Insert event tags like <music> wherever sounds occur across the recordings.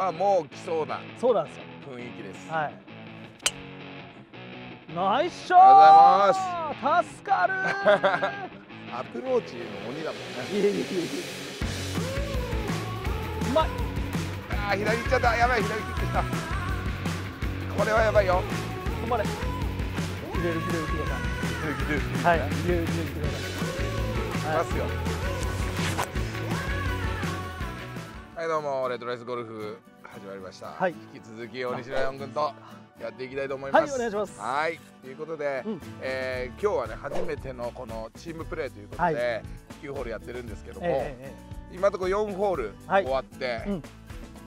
まあもう来そうなそうなんですよ雰囲気ですはいナイスショー助かるアプローチの鬼だもんねいいいうまいあ左行っちゃったやばい左行ってきたこれはやばいよ止まれ入れる入れる入れる入れる入れる入れる入れる入れるはいどうもレッドライスゴルフ始まりました、はい、引き続き大西ライオン君とやっていきたいと思いますはいお願いしますはいということで、うん、えー、今日はね初めてのこのチームプレーということで、はい、9ホールやってるんですけども、えー、今ところ4ホール終わって、はいうん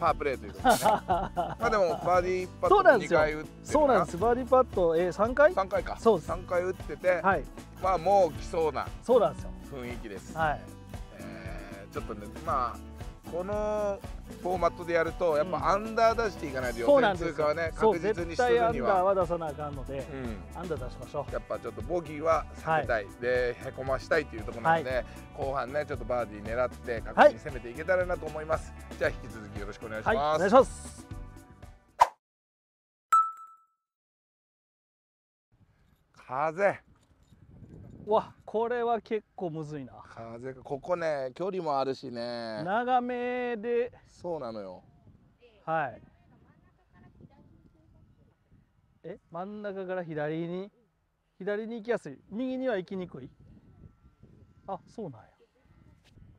パープレーということで、すね、<laughs> まあでもバーディーパット2回打ってそうなんですバーディーパット、えー、回三回かそうです三回打ってて、はい、まあもう来そうなそうなんですよ雰囲気です、はいえー、ちょっとねまあこのフォーマットでやるとやっぱアンダー出していかないと予選通過はね、確実にしるには絶対アンダーは出さなあかんので、うん、アンダー出しましょうやっぱちょっとボギーは避けたい、はい、でへこましたいというところなので、はい、後半ねちょっとバーディー狙って確実に攻めていけたらなと思います、はい、じゃあ引き続きよろしくお願いします、お願いします風わこれは結構むずいな風がここね距離もあるしね長めでそうなのよはいえ真ん中から左に左に行きやすい右には行きにくいあそうなんや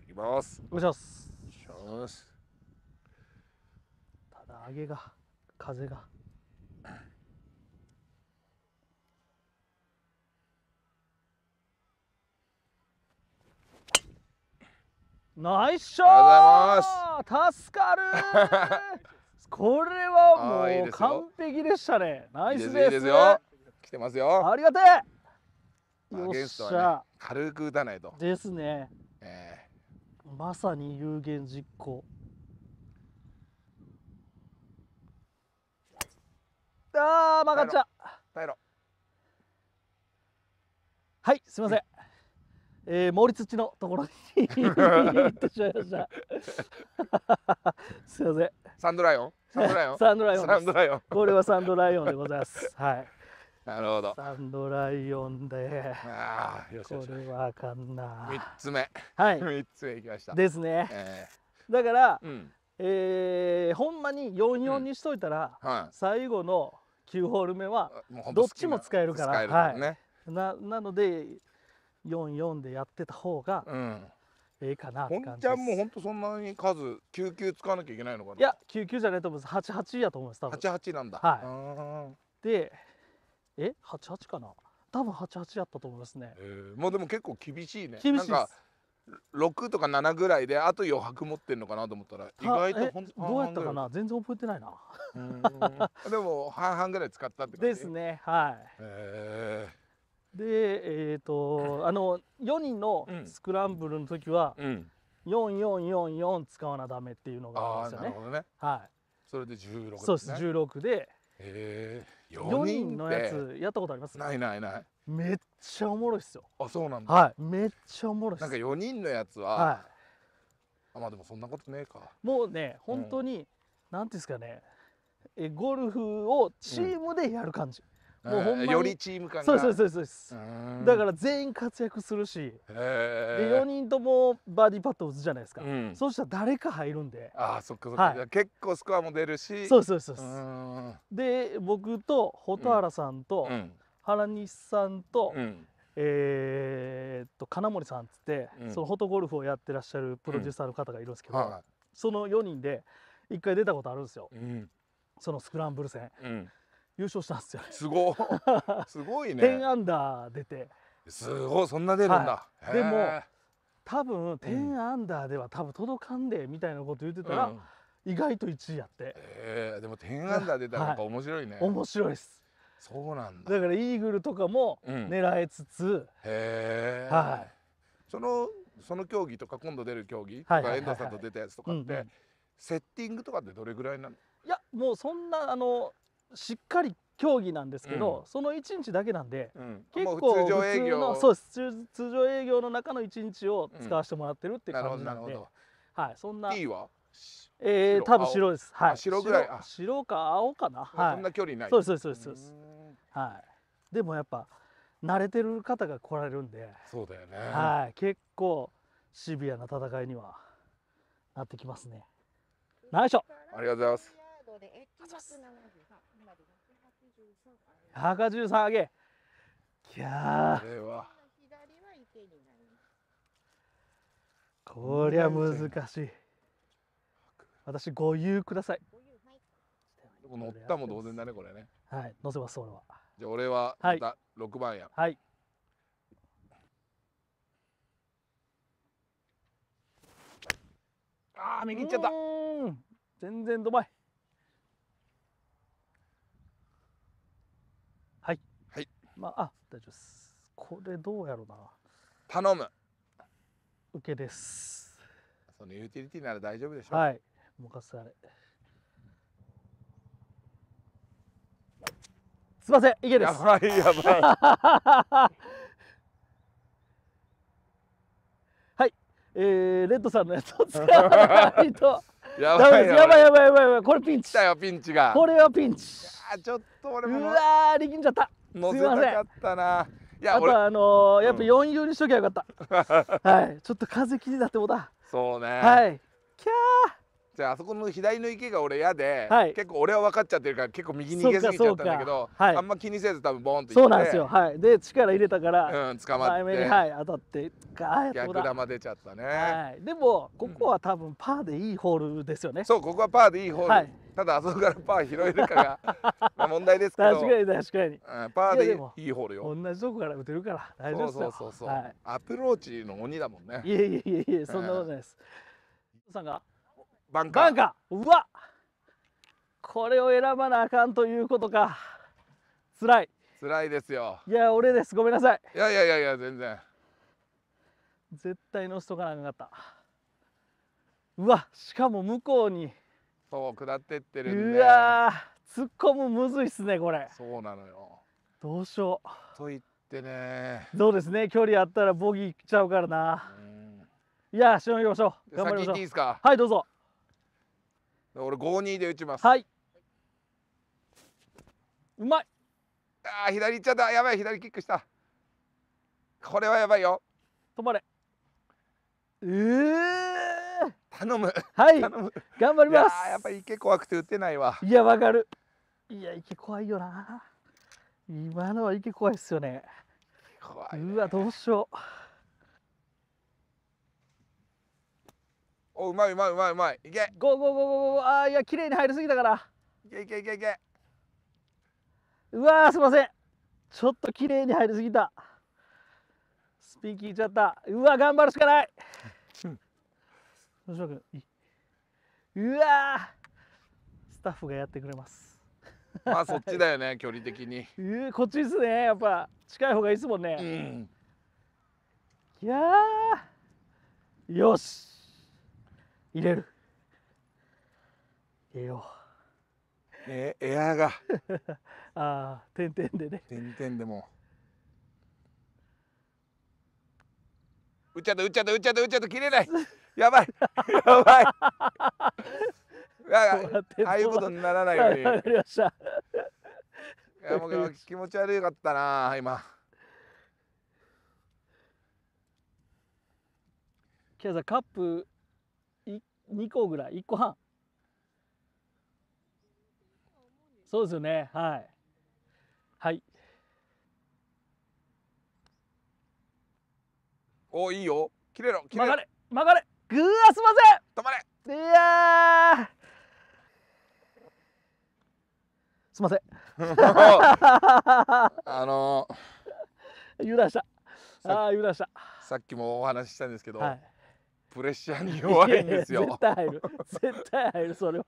行きますお願いしますただ上げが風がナイスショー助かる <laughs> これはもう完璧でしたねナイスですいいですよ来てますよありがてえ、まあ、ゲストは、ね、軽く打たないとですね、えー、まさに有言実行ああ曲がっちゃえろはいすみませんえー、毛利土のところに行ってしまいました <laughs> すいませんサンドライオンサンドライオンサンドライオンサンドライオンこれはサンドライオンでございますはい <laughs> なるほどサンドライオンでああよしこれはあかんな三つ目はい <laughs> 三つ目いきましたですね、えー、だから、うん、えー、ほんまに四四にしといたら、うんはい、最後の九ホール目はどっちも使えるから、ね、はい、ななので44でやってた方が、うんええかなって感じちゃんもうほんそんなに数救急使わなきゃいけないのかないや救急じゃないと思うんす88やと思います多分88なんだはいでえ88かな多分88やったと思いますねえーもうでも結構厳しいね厳しいです6とか7ぐらいであと余白持ってんのかなと思ったら意外とどうやったかな全然覚えてないなでも半々ぐらい使ったって感じですねはいへえでえっ、ー、とあの4人のスクランブルの時は、うん、4444使わなダメっていうのがありましたね。なるほどねはい、それで16でね、そうです16でへえ 4, 4人のやつやったことありますないないないめっちゃおもろいっすよあそうなんだはいめっちゃおもろいっすなんか4人のやつは、はい、あまあでもそんなことねえかもうね本当に、うん、なんていうんですかねえゴルフをチームでやる感じ、うんもうほんまによりチーム感そうそうそうですだから全員活躍するしで4人ともバーディーパット打つじゃないですか、うん、そうしたら誰か入るんであそっかそっか、はい、結構スコアも出るしそうそうそうでで僕と蛍原さんと、うん、原西さんと、うん、えー、っと金森さんっつって、そのフォトゴルフをやってらっしゃるプロデューサーの方がいるんですけど、その4人で1回出たことあるんですよ、そのスクランブル戦、優勝したんですよ、ね、すごいすごいね10アンダー出てすごいそんな出るんだ、はい、でも多分10アンダーでは多分届かんでみたいなこと言ってたら、うん、意外と1位やって、えー、でも10アンダー出たらやっぱ面白いね、はい、面白いですそうなんだだからイーグルとかも狙えつつ、うん、へえ、はい、そのその競技とか今度出る競技とか、遠藤さんと出たやつとかって、うんうん、セッティングとかってどれぐらいなのいやもうそんなあのしっかり競技なんですけど、うん、その1日だけなんで、うん、結構通常営業そうです通常営業の中の1日を使わせてもらってるって感じなんで、うん、はいそんな T はえー、多分白です。はい。白ぐらい。白か青かな。はい。そんな距離ない。そうですそうですそうです。はい。でもやっぱ慣れてる方が来られるんで。そうだよね。はい。結構シビアな戦いにはなってきますね。ナイスありがとうございます。とで173上げきゃあ。こりゃ難しい私ご言ください乗ったも同然だねこれねはい乗せますれはじゃあ俺はまた6番やはい、ああ右行っちゃった全然どまいまあ、あ、大丈夫です。これどうやろうな。頼む。受けです。そのユーティリティなら大丈夫でしょう。はい。任せあれ。すみません、いけです。やばい、やばい。はい、えー、レッドさんのやつを使わないと。<laughs> やばいやばいやばいやばいこれピンチだよピンチがこれはピンチちょっと俺もうわ力んじゃった乗せたかったな。いやあとあのー、やっぱ4用にしときゃよかった、<laughs> はいちょっと風気になってもだそうねはいキャーじゃああそこの左の池が俺嫌で、はい、結構俺は分かっちゃってるから結構右に逃げすぎちゃったんだけど、はい、あんま気にせず多分ボンと行ってそうなんですよはいで力入れたから、うん、捕まってはい、当たって逆玉出ちゃったね、はい、でもここは多分パーでいいホールですよね、うん、そうここはパーでいいホール、はいただあそこからパー拾えるかが <laughs> 問題ですけど確かに確かに、うん、パーでいいホールよ同じとこから打てるから大丈夫そうそうそう、はい、アプローチの鬼だもんねいえいえいえいえそんなことないです、さんがバンカーバンカーうわこれを選ばなあかんということか辛い辛いですよいや俺ですごめんなさいいやいやいやいや全然絶対のせとかなかったうわしかも向こうにそう下ってってるんでうわ突っ込むむずいっすねこれそうなのよどうしようと言ってねそうですね距離あったらボギーいっちゃうからな、いやしのぎましょう頑張りましょう先行っていいですかはいどうぞ俺52で打ちますはいうまいあー左行っちゃったやばい左キックしたこれはやばいよ止まれええー頼むはい頑張りますやっぱり池怖くて打てないわいやわかるいや池怖いよな今のは池怖いっすよね怖い、ね、うわどうしようおうまいうまいうまいうまいいけゴーゴーゴーゴーゴーあーいや綺麗に入りすぎたからいけいけいけいけうわすいませんちょっと綺麗に入りすぎたスピーキーいっちゃったうわ頑張るしかない吉野君いいうわスタッフがやってくれますまあそっちだよね <laughs> 距離的にうこっちですねやっぱ近い方がいいですもんね、うん、いやよし入れる入れようえエアーが <laughs> ああ点々でね点々でもうっちゃった打っちゃった打っちゃった打っちゃった切れないやばいやばい <laughs> ああいうことにならないように。わかりました。いやもう気持ち悪かったな今。キャさカップ2個ぐらい1個半。そうですよねはいはいおいいよ切れろ切れ曲がれ曲がれぐわすいません止まれいやすいません <laughs> あのー、油断したああ油断したさっきもお話ししたんですけど、はい、プレッシャーに弱いんですよ絶対入る絶対入るそれは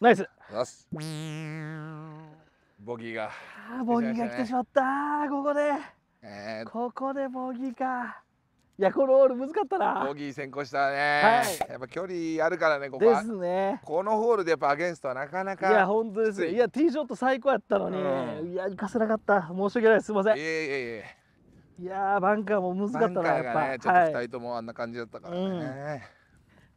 ナイスボギーが、ね、ボギーが来てしまったここでえー、ここでボギーかいやこのホール難かったなボギー先行したね、はい、やっぱ距離あるからねここですねこのホールでやっぱアゲンストはなかなかいや本当ですいやティーショット最高やったのに、うん、いや行かせなかった申し訳ないすいませんいえいえいえいやバンカーも難かったな、ね、やっぱちょっと2人ともあんな感じだったからね、はい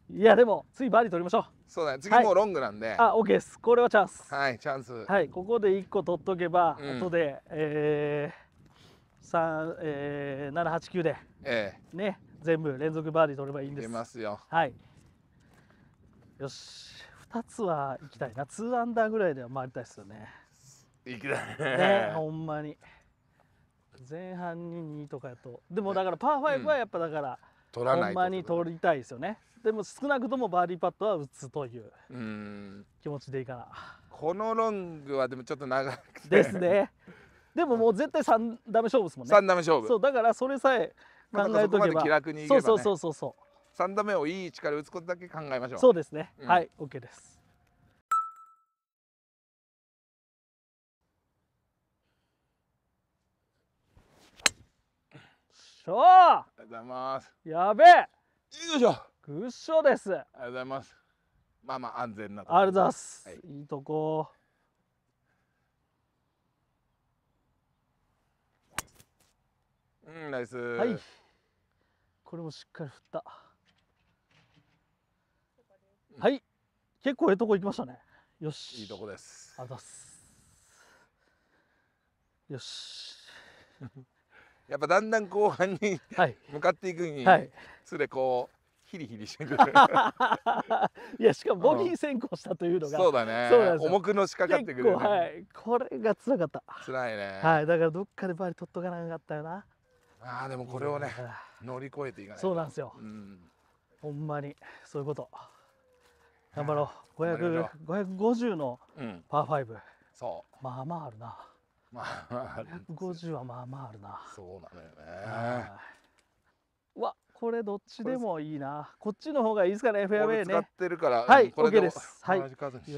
うん、いやでも次バーディー取りましょうそうだね次もうロングなんで、はい、あオッケーですこれはチャンスはいチャンスはいここで1個取っとけば、うん、後でえーえー、7、8、9で、ええ、ね、全部連続バーディー取ればいいんです。出ますよ。はい。よし、2つは行きたいな。2アンダーぐらいでは回りたいですよね。行きたいね。ね、ほんまに。前半に2とかやと。でもだからパー5はやっぱだから、うん、ほんまに取りたいですよね。でも少なくともバーディーパットは打つという気持ちでいいかな。このロングはでもちょっと長くて。ですね。でももう絶対三ダメ勝負ですもんね三ダメ勝負そうだからそれさえ考えとけば気楽にいけば、ね、そうそうそうそう三ダメをいい位置から打つことだけ考えましょうそうですね、うん、はい OK ですしょありがとうございますやべえよいしょグッショですありがとうございますまあまあ安全なありがとうございます、はい、いいとこうんナイスはいこれもしっかり振ったはい結構ええとこ行きましたねよしいいとこですあざすよしやっぱだんだん後半に、<laughs> はい、向かっていくにつれこう、ヒリヒリしてくる <laughs> いやしかもボギー先行したというのが、うん、そうだねそう重くのしかかってくる、ね、はいこれがつらかったつらいねはいだからどっかでバリ取っとかなかったよなああでもこれをね乗り越えていかないそうなんですよ、うん、ほんまにそういうこと頑張ろう550のパー5、うん、そうまあまああるなまあある550はまあまああるなそうなのよねわこれどっちでもいいなこっちの方がいいですかねフェアウェイね使ってるからはい OK ですはいよ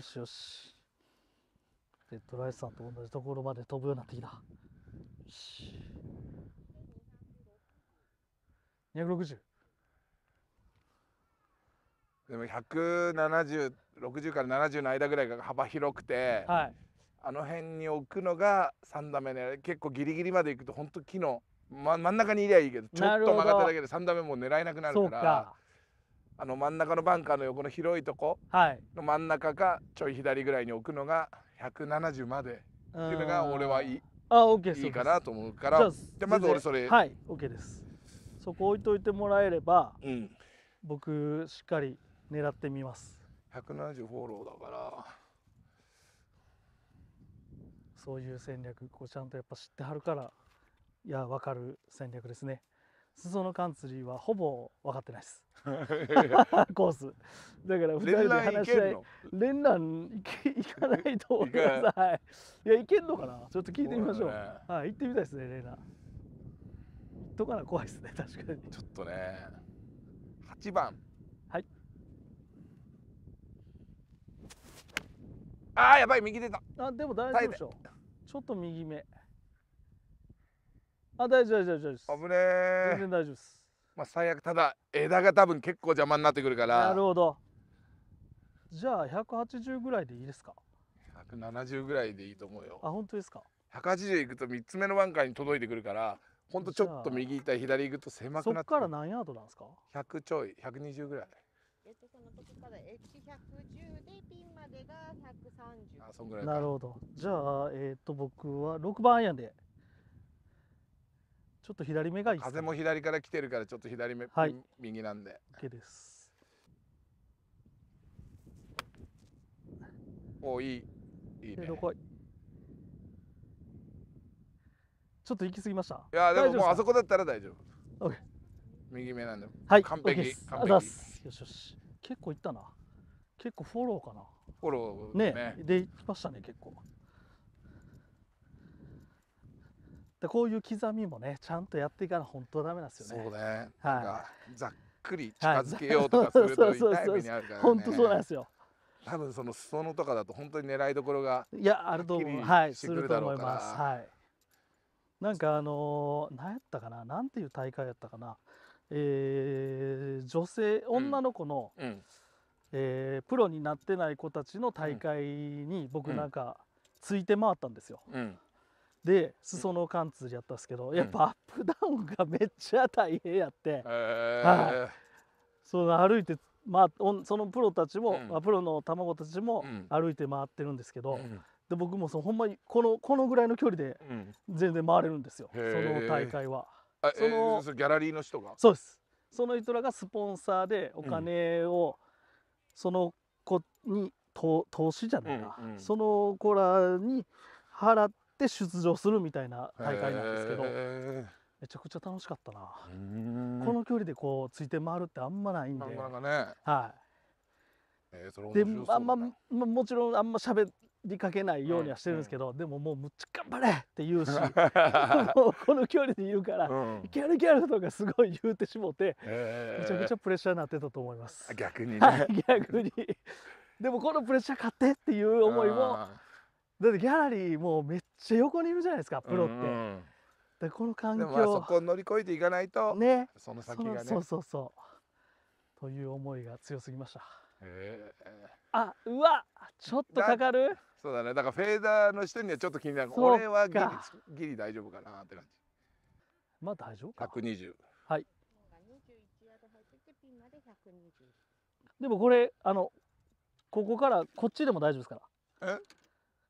しよしでドライスさんと同じところまで飛ぶようになってきたよし260でも17060から70の間ぐらいが幅広くて、はい、あの辺に置くのが3打目ね結構ギリギリまで行くと本当木の、ま、真ん中にいりゃいいけどちょっと曲がっただけで3打目も狙えなくなるからあの真ん中のバンカーの横の広いとこの真ん中かちょい左ぐらいに置くのが170までっていうのが俺はいい。あ、o ーです。いいかなと思うから、じゃまず俺それ。はい、ケーです。そこ置いといてもらえれば、うん、僕しっかり狙ってみます170フォローだからそういう戦略こうちゃんとやっぱ知ってはるからいや分かる戦略ですね裾野カンツリーはほぼ分かってないです <laughs> コースだから2人で話し合い連覧行け行かないとくださいいや行けんのかなちょっと聞いてみましょう、ね、はい行ってみたいですね連覧とかな怖いですね確かにちょっとね8番はいあーやばい右出たあでも大丈夫でしょちょっと右目あ大丈夫大丈夫大丈夫です危ねー全然大丈夫ですまあ最悪ただ枝が多分結構邪魔になってくるからなるほどじゃあ180ぐらいでいいですか170ぐらいでいいと思うよあ本当ですか180いくと3つ目のバンカーに届いてくるから本当ちょっと右行ったり左行くと狭くなってそっから何ヤードなんですか ?100 ちょい120ぐらいえっとその時からエッ110でピンまでが130あそんぐらいなるほどじゃあえっ、と僕は6番アイアンでちょっと左目がいい、ね、風も左から来てるからちょっと左目、はい、右なんで OK ですおいいいいねどこいちょっと行き過ぎました。いやでももうあそこだったら大丈夫。右目なんで。はい。完璧。完璧あざす。よしよし。結構行ったな。結構フォローかな。フォローね。ねで行きましたね結構。でこういう刻みもねちゃんとやっていかない本当ダメなんですよね。そうね。はい。ざっくり近づけようとかすると痛い目にあるからね。本当そうなんですよ。多分その裾野とかだと本当に狙いどころがいやあると思うはいすると思いますはい。なんかあの何やったかななんていう大会やったかな、えー、女性女の子の、うん、えー、プロになってない子たちの大会に僕なんかついて回ったんですよ。うん、で裾野貫通やったんですけど、うん、やっぱアップダウンがめっちゃ大変やって、はい、その歩いて、まあ、そのプロたちも、うん、プロの卵たちも歩いて回ってるんですけど。で僕もそのほんまにこのこのぐらいの距離で全然回れるんですよ、うん、その大会は。そのギャラリーの人がそうですその人らがスポンサーでお金をその子に投資じゃないか、うんうん、その子らに払って出場するみたいな大会なんですけどめちゃくちゃ楽しかったなこの距離でこうついて回るってあんまないんで、ね、はい、えー、で、まあまあ、もちろんあんま喋りかけないようにはしてるんですけど、うんでももうむっちゃ頑張れって言うし <laughs> この距離で言うから、うん、いけるいけるとかすごい言うてしもて、えー、めちゃくちゃプレッシャーになってたと思います。逆にね、はい、逆にでもこのプレッシャー勝ってっていう思いもだってギャラリーもうめっちゃ横にいるじゃないですかプロって。うんうんでこの環境そこを乗り越えていかないとねその先がねそうそうそうという思いが強すぎました、えー、あうわちょっとかかるそうだねだからフェーダーの人にはちょっと気になるこれはギリギリ大丈夫かなって感じまあ大丈夫か120はいでもこれあのここからこっちでも大丈夫ですからえ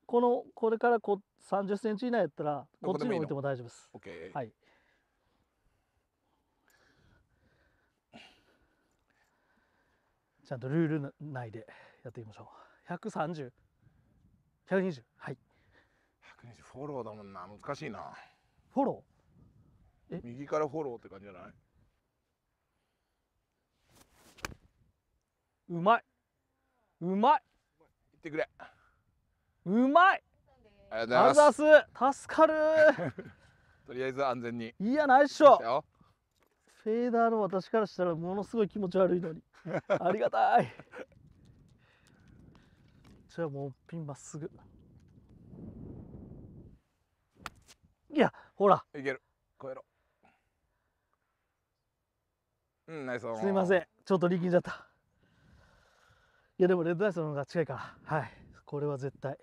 このこれからこ3 0ンチ以内やったらこっちに置いても大丈夫ですはいちゃんとルール内でやっていきましょう130 120はい120フォローだもんな難しいなフォローえ右からフォローって感じじゃないうまいうまい行ってくれうまいありがとうございます助かる <laughs> とりあえず安全にいやないっしょフェーダーの私からしたらものすごい気持ち悪いのにありがたい私はもうピンまっすぐいやほらいける超えろうんナイスすいませんちょっと力んじゃったいやでもレッドアイスの方が近いからはいこれは絶対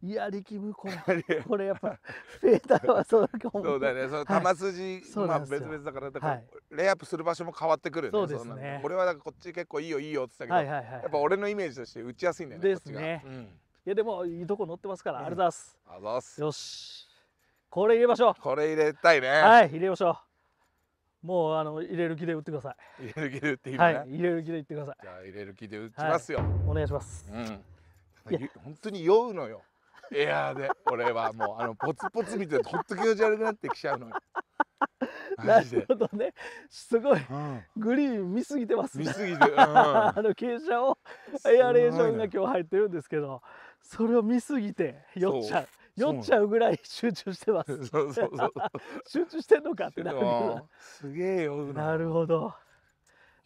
いや力むこれ <laughs> これやっぱフェーダーはそうだけそうだねその玉筋、はい、まあ別々だからだから、はい、レイアップする場所も変わってくる、ね、そうですね俺はなんかこっち結構いいよいいよって言ったけど、はいはいはい、やっぱ俺のイメージとして打ちやすいんだよねですね、うん、いやでもいいとこ乗ってますから、うん、ありがとうございますあざすよしこれ入れましょうこれ入れたいねはい入れましょうもうあの入れる気で打ってください。入れる気で打っていいね、はい、入れる気で打ってください。じゃあ入れる気で打ちますよ。はい、お願いします。うん。本当に酔うのよ。エアーで俺はもうあのポツポツ見てとほっと気持ち悪くなってきちゃうのよ。<laughs> なるほどねすごい、うん、グリーン見すぎてますね見すぎて、うん、<laughs> あの傾斜をエアレーションが今日入ってるんですけどそれを見すぎて酔っちゃう酔っちゃうぐらい集中してます <laughs> 集中してんのかってなるすげえ酔うなるほど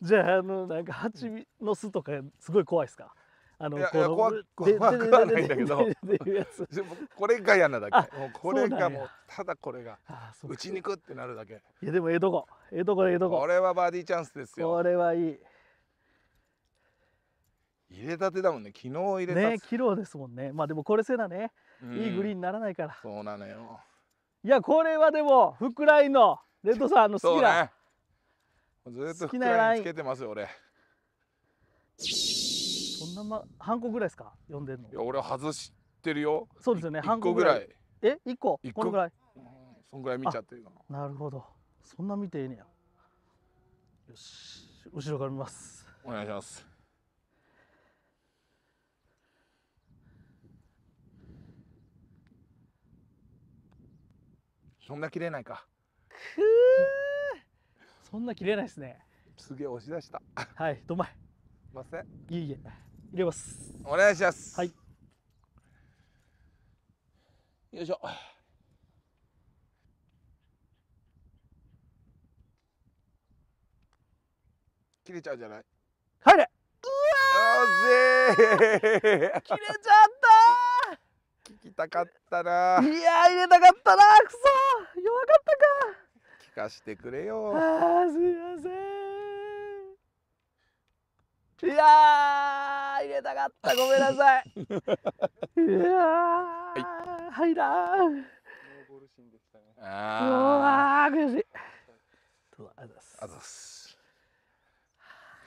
じゃああのなんか蜂の巣とかすごい怖いですかあのいやこや怖く怖くはないんだけどこれが嫌なだけもうこれがもうただこれがうちに食ってなるだけいやでもええとこええとこええとここれはバーディーチャンスですよこれはいい入れたてだもんね昨日入れたね昨日ですもんねまあでもこれせなね、うん、いいグリーンにならないからそうなのよいやこれはでもフックラインのレッドさんの好きな、ね、ずっとフックラインつけてますよ俺。何万半個ぐらいですか読んでるのいや俺は外してるよそうですよね半個ぐらいえ一個一個このぐらいうん。そんぐらい見ちゃってるかななるほどそんな見ていいねやよし後ろから見ますお願いしますそんな切れないかくーそんな切れないですねすげえ押し出したはいどまいすみませんいいえ入れますお願いしますはいよいしょ切れちゃうじゃない入れうわー切れちゃった聞きたかったないや入れたかったなくそ弱かったか聞かしてくれよあすいませんいや入れたかったごめんなさいいやはい、入らーノールシーンでしたねあうわ悔しいあざすあざす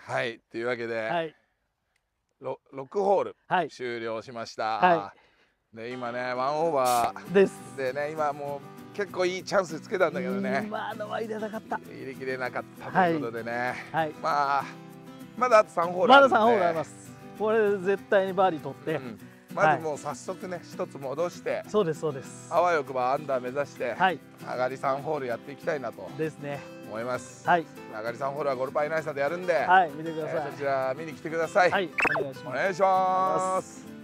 はいというわけで、はい、ロホール、はい、終了しました、はい、で今ねワンオーバーですでね今もう結構いいチャンスつけたんだけどねまあのは入れなかった入れきれなかったということでね、はい、はい、まあまだあと3ホールあるまだ3ホールありますこれ絶対にバーディー取って、うん、まずもう早速ね一、はい、つ戻してそうですそうですあわよくばアンダー目指して、はい、上がり3ホールやっていきたいなとですね思いますはい上がり3ホールはゴルパーイナイサーでやるんではい見てください、えー、そちら見に来てくださいはいお願いしますお願いします